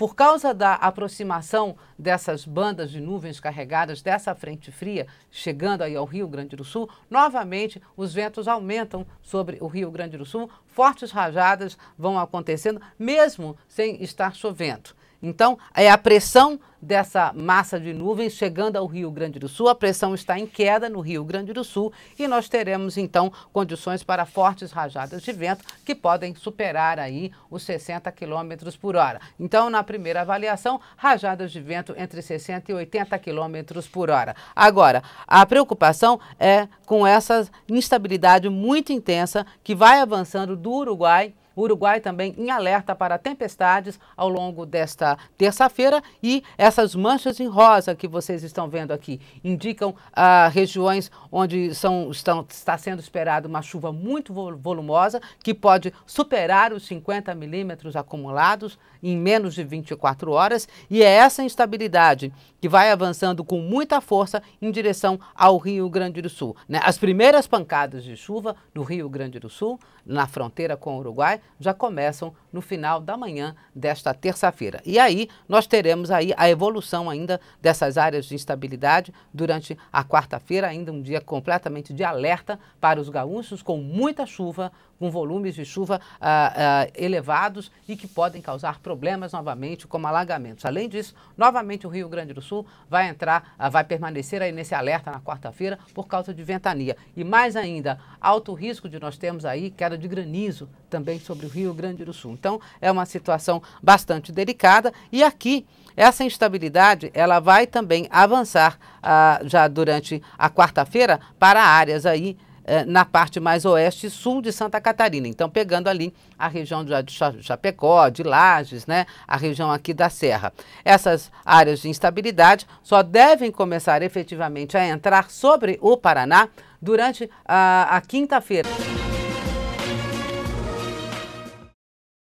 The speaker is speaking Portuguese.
Por causa da aproximação dessas bandas de nuvens carregadas dessa frente fria chegando aí ao Rio Grande do Sul, novamente os ventos aumentam sobre o Rio Grande do Sul, fortes rajadas vão acontecendo mesmo sem estar chovendo. Então, é a pressão dessa massa de nuvens chegando ao Rio Grande do Sul. A pressão está em queda no Rio Grande do Sul e nós teremos então condições para fortes rajadas de vento que podem superar aí os 60 km por hora. Então, na primeira avaliação, rajadas de vento entre 60 e 80 km por hora. Agora, a preocupação é com essa instabilidade muito intensa que vai avançando do Uruguai o Uruguai também em alerta para tempestades ao longo desta terça-feira e essas manchas em rosa que vocês estão vendo aqui indicam ah, regiões onde são, estão, está sendo esperada uma chuva muito volumosa que pode superar os 50 milímetros acumulados em menos de 24 horas e é essa instabilidade que vai avançando com muita força em direção ao Rio Grande do Sul. Né? As primeiras pancadas de chuva no Rio Grande do Sul, na fronteira com o Uruguai, já começam no final da manhã desta terça-feira. E aí nós teremos aí a evolução ainda dessas áreas de instabilidade durante a quarta-feira, ainda um dia completamente de alerta para os gaúchos, com muita chuva, com volumes de chuva ah, ah, elevados e que podem causar problemas novamente, como alagamentos. Além disso, novamente o Rio Grande do Sul vai entrar, ah, vai permanecer aí nesse alerta na quarta-feira por causa de ventania. E mais ainda, alto risco de nós termos aí queda de granizo também sobre o Rio Grande do Sul. Então, é uma situação bastante delicada e aqui essa instabilidade ela vai também avançar ah, já durante a quarta-feira para áreas aí eh, na parte mais oeste e sul de Santa Catarina. Então, pegando ali a região de Chapecó, de Lages, né, a região aqui da Serra. Essas áreas de instabilidade só devem começar efetivamente a entrar sobre o Paraná durante ah, a quinta-feira.